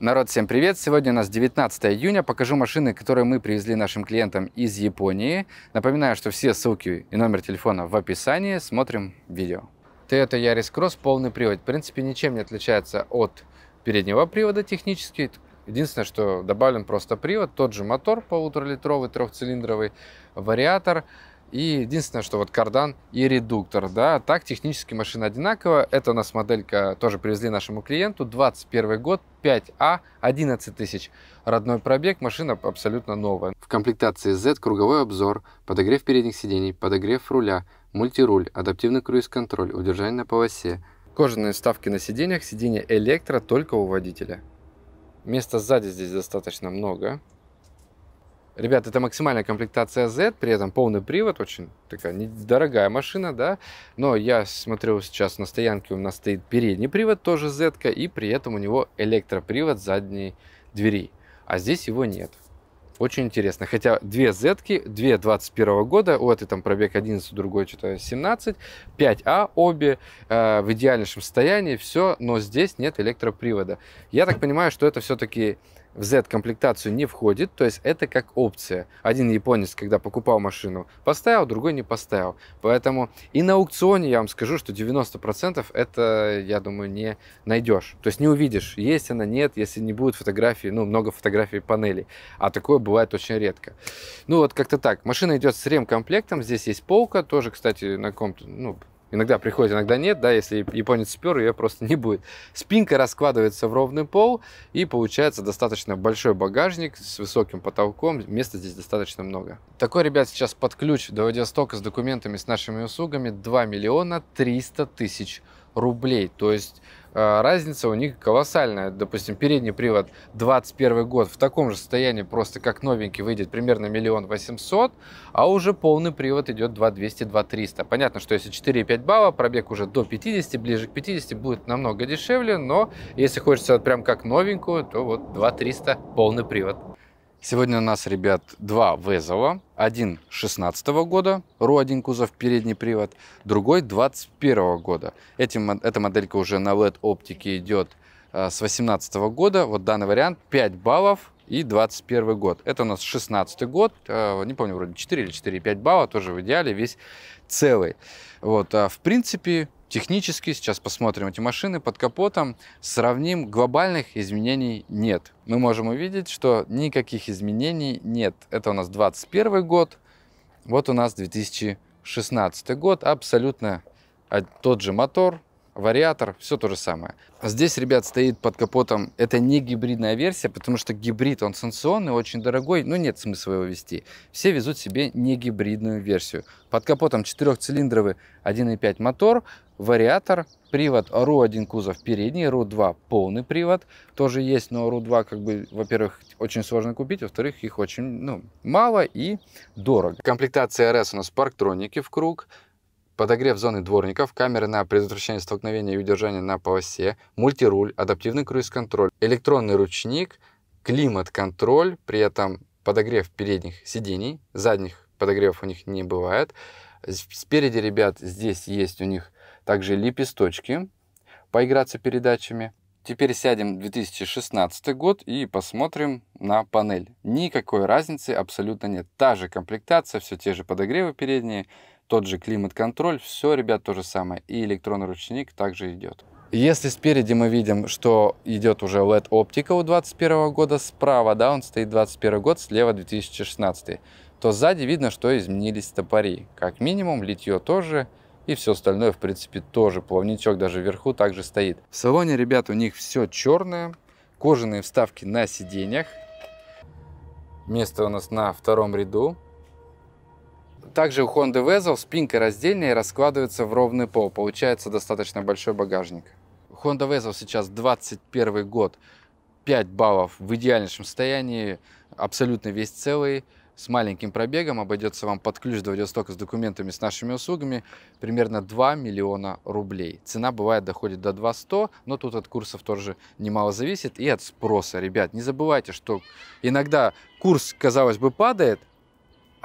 Народ, всем привет! Сегодня у нас 19 июня. Покажу машины, которые мы привезли нашим клиентам из Японии. Напоминаю, что все ссылки и номер телефона в описании. Смотрим видео. Toyota Yaris Cross полный привод. В принципе, ничем не отличается от переднего привода технически. Единственное, что добавлен просто привод, тот же мотор полуторалитровый, трехцилиндровый, вариатор. И единственное, что вот кардан и редуктор, да, так технически машина одинакова. Это у нас моделька, тоже привезли нашему клиенту, 21 год, 5А, 11 тысяч. Родной пробег, машина абсолютно новая. В комплектации Z круговой обзор, подогрев передних сидений, подогрев руля, мультируль, адаптивный круиз-контроль, удержание на полосе. Кожаные ставки на сиденьях, сиденье электро только у водителя. Места сзади здесь достаточно много. Ребят, это максимальная комплектация Z, при этом полный привод, очень такая недорогая машина, да. Но я смотрю сейчас на стоянке, у нас стоит передний привод, тоже Z, и при этом у него электропривод задней двери. А здесь его нет. Очень интересно. Хотя две z две 21 года, у этой там пробег 11, у другой что-то 17, 5А обе э, в идеальнейшем состоянии, все, но здесь нет электропривода. Я так понимаю, что это все-таки в Z-комплектацию не входит, то есть это как опция. Один японец, когда покупал машину, поставил, другой не поставил. Поэтому и на аукционе я вам скажу, что 90% это, я думаю, не найдешь. То есть не увидишь, есть она, нет, если не будет фотографий, ну, много фотографий панелей. А такое бывает очень редко. Ну, вот как-то так. Машина идет с ремкомплектом, здесь есть полка, тоже, кстати, на ком-то, ну, иногда приходит, иногда нет, да, если японец спер, ее просто не будет. Спинка раскладывается в ровный пол, и получается достаточно большой багажник с высоким потолком, места здесь достаточно много. Такой, ребят, сейчас под ключ до Владивостока с документами, с нашими услугами 2 миллиона 300 тысяч рублей, то есть а, разница у них колоссальная. Допустим, передний привод 21 год в таком же состоянии, просто как новенький, выйдет примерно миллион восемьсот, а уже полный привод идет 2200 2300 Понятно, что если 4,5 балла, пробег уже до 50, ближе к 50 будет намного дешевле, но если хочется вот прям как новенькую, то вот 2300 полный привод. Сегодня у нас, ребят, два вызова. Один 16 -го года, родин кузов, передний привод, другой 21 года. Этим, эта моделька уже на LED оптике идет э, с 18 года. Вот данный вариант 5 баллов, и 21 год. Это у нас 16 год, э, не помню, вроде 4 или 4,5 балла, тоже в идеале весь целый. Вот, а в принципе, технически, сейчас посмотрим эти машины под капотом, сравним, глобальных изменений нет. Мы можем увидеть, что никаких изменений нет. Это у нас 21 год, вот у нас 2016 год, абсолютно а, тот же мотор, вариатор, все то же самое. А здесь, ребят, стоит под капотом, это не гибридная версия, потому что гибрид, он санкционный, очень дорогой, но ну, нет смысла его вести. Все везут себе не гибридную версию. Под капотом четырехцилиндровый 1.5 мотор, вариатор, привод RU1 кузов передний, RU2 полный привод, тоже есть, но RU2, как бы, во-первых, очень сложно купить, во-вторых, их очень ну, мало и дорого. Комплектация RS у нас парктроники в круг, подогрев зоны дворников, камеры на предотвращение столкновения и удержание на полосе, мультируль, адаптивный круиз-контроль, электронный ручник, климат-контроль, при этом подогрев передних сидений, задних подогревов у них не бывает. Спереди, ребят, здесь есть у них также лепесточки, поиграться передачами. Теперь сядем в 2016 год и посмотрим на панель. Никакой разницы абсолютно нет. Та же комплектация, все те же подогревы передние, тот же климат-контроль, все, ребят, то же самое. И электронный ручник также идет. Если спереди мы видим, что идет уже LED оптика у 2021 года, справа, да, он стоит 2021 год, слева 2016, то сзади видно, что изменились топори, Как минимум, литье тоже, и все остальное, в принципе, тоже. Плавничок даже вверху также стоит. В салоне, ребят, у них все черное, кожаные вставки на сиденьях. Место у нас на втором ряду. Также у Honda Vezel спинка раздельная и раскладывается в ровный пол. Получается достаточно большой багажник. Honda Vezel сейчас 21 год. 5 баллов в идеальнейшем состоянии, абсолютно весь целый, с маленьким пробегом, обойдется вам под ключ до Владивостока с документами, с нашими услугами, примерно 2 миллиона рублей. Цена бывает доходит до 2 но тут от курсов тоже немало зависит и от спроса. Ребят, не забывайте, что иногда курс, казалось бы, падает,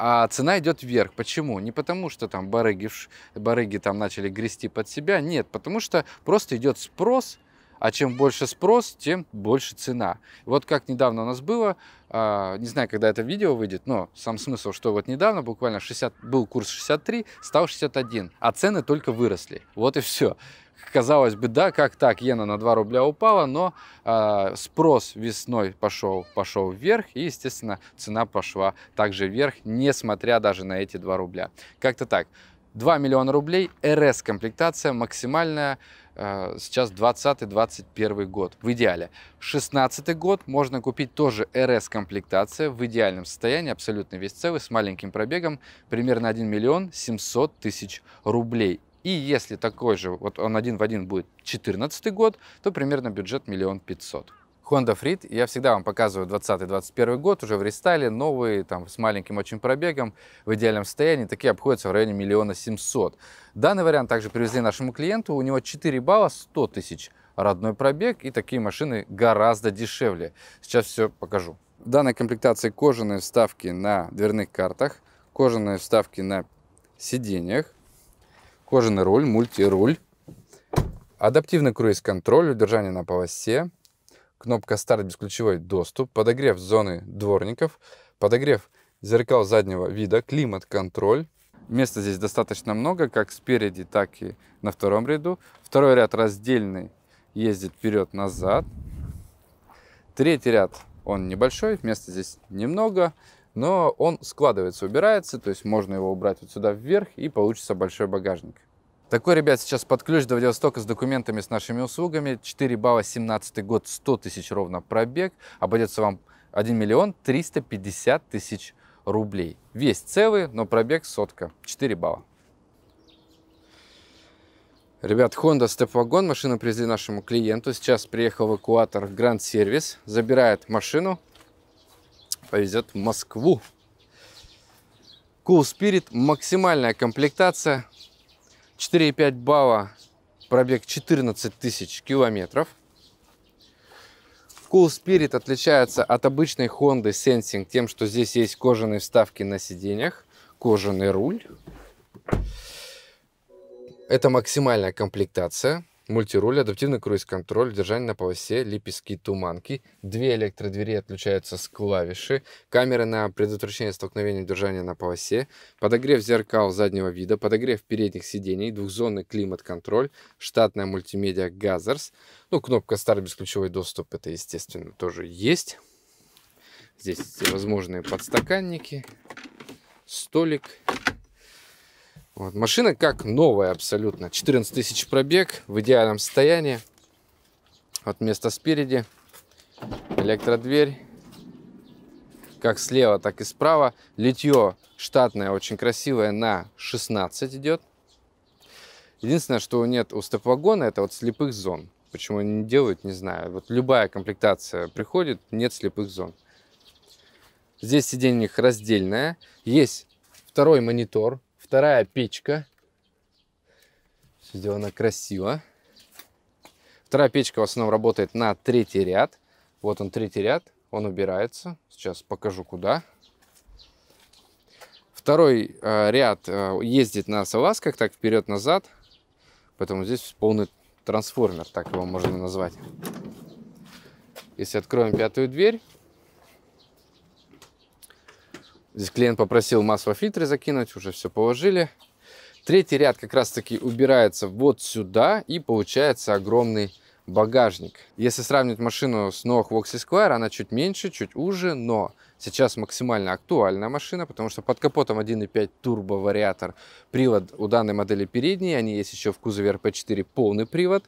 а цена идет вверх. Почему? Не потому, что там барыги, барыги там начали грести под себя, нет, потому что просто идет спрос, а чем больше спрос, тем больше цена. Вот как недавно у нас было, а, не знаю, когда это видео выйдет, но сам смысл, что вот недавно буквально 60, был курс 63, стал 61, а цены только выросли. Вот и все. Казалось бы, да, как так, иена на 2 рубля упала, но э, спрос весной пошел, пошел вверх, и, естественно, цена пошла также вверх, несмотря даже на эти 2 рубля. Как-то так. 2 миллиона рублей, РС-комплектация максимальная, э, сейчас 20-21 год в идеале. 16 год можно купить тоже РС-комплектация в идеальном состоянии, абсолютно весь целый, с маленьким пробегом, примерно 1 миллион 700 тысяч рублей. И если такой же, вот он один в один будет 2014 год, то примерно бюджет миллион пятьсот. Honda Freed, я всегда вам показываю 2020-2021 год, уже в рестайле, новые, там, с маленьким очень пробегом, в идеальном состоянии, такие обходятся в районе миллиона семьсот. Данный вариант также привезли нашему клиенту, у него 4 балла 100 тысяч родной пробег, и такие машины гораздо дешевле. Сейчас все покажу. В данной комплектации кожаные вставки на дверных картах, кожаные вставки на сиденьях, кожаный руль, мультируль, адаптивный круиз-контроль, удержание на полосе, кнопка старт бесключевой доступ, подогрев зоны дворников, подогрев зеркал заднего вида, климат-контроль. Места здесь достаточно много, как спереди, так и на втором ряду. Второй ряд раздельный, ездит вперед-назад. Третий ряд, он небольшой, места здесь немного но он складывается, убирается, то есть можно его убрать вот сюда вверх и получится большой багажник. Такой, ребят, сейчас под ключ до Владивостока с документами, с нашими услугами. 4 балла, 17 год, 100 тысяч ровно пробег. Обойдется вам 1 миллион 350 тысяч рублей. Весь целый, но пробег сотка. 4 балла. Ребят, Honda Step Wagon. Машину привезли нашему клиенту. Сейчас приехал эвакуатор в Grand Service. Забирает машину повезет в Москву. Cool Spirit, максимальная комплектация, 4,5 балла, пробег 14 тысяч километров. Cool Spirit отличается от обычной Honda Sensing тем, что здесь есть кожаные вставки на сиденьях, кожаный руль. Это максимальная комплектация мультируль, адаптивный круиз-контроль, держание на полосе, лепестки туманки, две электродвери отключаются с клавиши, камеры на предотвращение столкновения держания на полосе, подогрев зеркал заднего вида, подогрев передних сидений, двухзонный климат-контроль, штатная мультимедиа Газерс, ну, кнопка старт, бесключевой доступ, это, естественно, тоже есть. Здесь всевозможные подстаканники, столик, вот, машина как новая абсолютно. 14 тысяч пробег в идеальном состоянии. Вот место спереди. Электродверь. Как слева, так и справа. Литье штатное, очень красивое, на 16 идет. Единственное, что нет у степ-вагона, это вот слепых зон. Почему они не делают, не знаю. Вот любая комплектация приходит, нет слепых зон. Здесь сиденье их раздельное. Есть второй монитор Вторая печка. Все сделано красиво. Вторая печка в основном работает на третий ряд. Вот он, третий ряд. Он убирается. Сейчас покажу, куда. Второй э, ряд э, ездит на салазках, так вперед-назад. Поэтому здесь полный трансформер, так его можно назвать. Если откроем пятую дверь, Здесь клиент попросил масло в фильтры закинуть, уже все положили. Третий ряд как раз-таки убирается вот сюда, и получается огромный багажник. Если сравнивать машину с Noah Vox Esquire, она чуть меньше, чуть уже, но Сейчас максимально актуальная машина, потому что под капотом 1.5 турбовариатор. Привод у данной модели передний, они есть еще в кузове RP4 полный привод.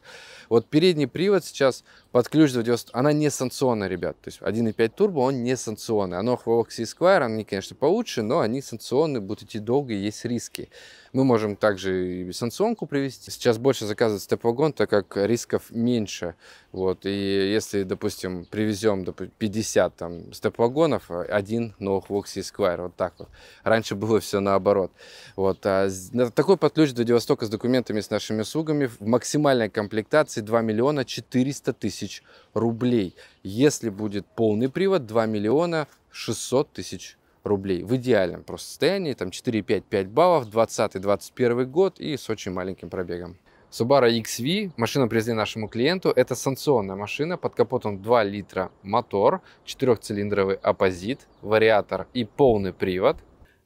Вот передний привод сейчас под ключ 290, она не санкционная, ребят. То есть 1.5 турбо, он не санкционный. Оно Хвалокси Esquire, они, конечно, получше, но они санкционные, будут идти долго и есть риски. Мы можем также и санкционку привести. Сейчас больше заказывают степ-вагон, так как рисков меньше. Вот. И если, допустим, привезем 50 там, степ-вагонов, а один ноутбукс и Squire. Вот так вот. Раньше было все наоборот. Вот. А такой подключ до Владивостока с документами, с нашими услугами в максимальной комплектации 2 миллиона 400 тысяч рублей. Если будет полный привод, 2 миллиона 600 тысяч рублей. В идеальном просто состоянии, там 4,5-5 баллов, 20-21 год и с очень маленьким пробегом. Subaru XV, машину привезли нашему клиенту, это санкционная машина, под капотом 2 литра мотор, четырехцилиндровый оппозит, вариатор и полный привод.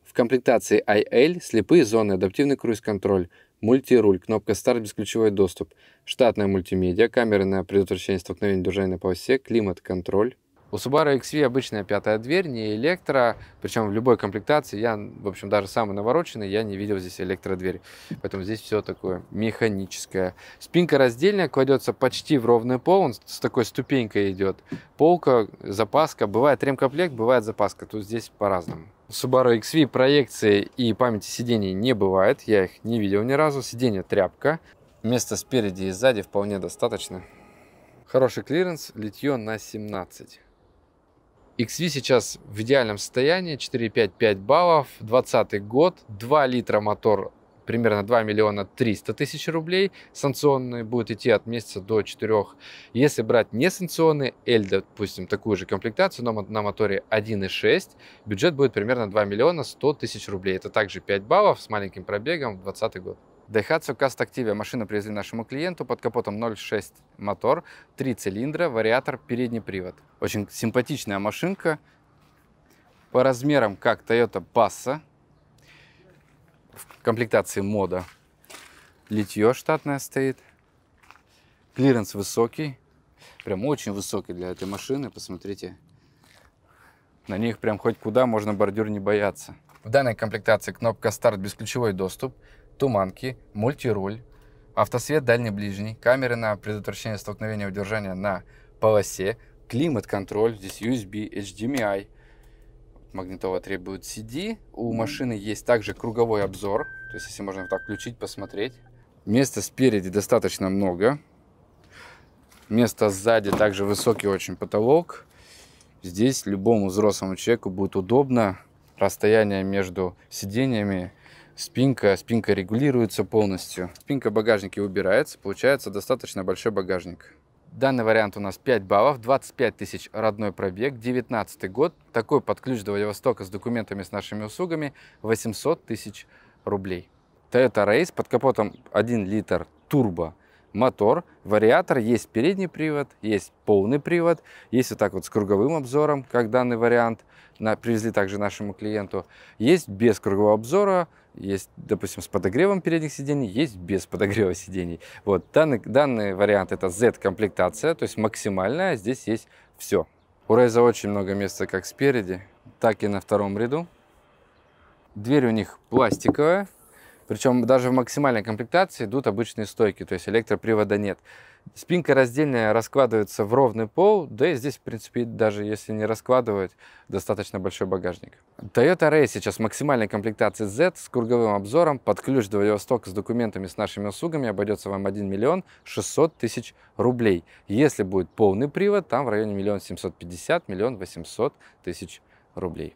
В комплектации IL слепые зоны, адаптивный круиз-контроль, мультируль, кнопка старт, бесключевой доступ, штатная мультимедиа, камеры на предотвращение столкновений движения на полосе, климат-контроль, у Subaru XV обычная пятая дверь, не электро, причем в любой комплектации, я, в общем, даже самый навороченный, я не видел здесь электродверь, поэтому здесь все такое механическое. Спинка раздельная, кладется почти в ровный пол, он с такой ступенькой идет. Полка, запаска, бывает ремкомплект, бывает запаска, тут здесь по-разному. Subaru XV проекции и памяти сидений не бывает, я их не видел ни разу, сиденье тряпка, места спереди и сзади вполне достаточно. Хороший клиренс, литье на 17. XV сейчас в идеальном состоянии, 4,5-5 баллов, 20 год, 2 литра мотор примерно 2 миллиона 300 тысяч рублей. Санкционные будут идти от месяца до 4. Если брать не санкционные, L, допустим, такую же комплектацию, но на моторе 1.6, бюджет будет примерно 2 миллиона 100 тысяч рублей. Это также 5 баллов с маленьким пробегом в год. Daihatsu Cast Active машину привезли нашему клиенту под капотом 0,6 мотор, 3 цилиндра, вариатор, передний привод. Очень симпатичная машинка, по размерам как Toyota Passa, в комплектации мода. Литье штатное стоит, клиренс высокий, прям очень высокий для этой машины, посмотрите. На них прям хоть куда можно бордюр не бояться. В данной комплектации кнопка старт бесключевой доступ, туманки, мультируль, автосвет дальний-ближний, камеры на предотвращение столкновения и удержания на полосе, климат-контроль, здесь USB, HDMI, эм магнитола требует CD. У машины есть также круговой обзор, то есть если можно вот так включить, посмотреть. Места спереди достаточно много. Место сзади также высокий очень потолок. Здесь любому взрослому человеку будет удобно. Расстояние между сидениями спинка, спинка регулируется полностью. Спинка багажники убирается, получается достаточно большой багажник. Данный вариант у нас 5 баллов, 25 тысяч родной пробег, 19 год. Такой под ключ до Владивостока с документами, с нашими услугами 800 тысяч рублей. Toyota Race под капотом 1 литр турбо мотор, вариатор, есть передний привод, есть полный привод, есть вот так вот с круговым обзором, как данный вариант на, привезли также нашему клиенту, есть без кругового обзора, есть, допустим, с подогревом передних сидений, есть без подогрева сидений. Вот данный, данный вариант это Z-комплектация, то есть максимальная, а здесь есть все. У Рейза очень много места как спереди, так и на втором ряду. Дверь у них пластиковая, причем даже в максимальной комплектации идут обычные стойки, то есть электропривода нет. Спинка раздельная раскладывается в ровный пол, да и здесь, в принципе, даже если не раскладывать, достаточно большой багажник. Toyota Ray сейчас в максимальной комплектации Z с круговым обзором под ключ до Владивостока с документами с нашими услугами обойдется вам 1 миллион 600 тысяч рублей. Если будет полный привод, там в районе миллион 750, миллион 800 тысяч рублей.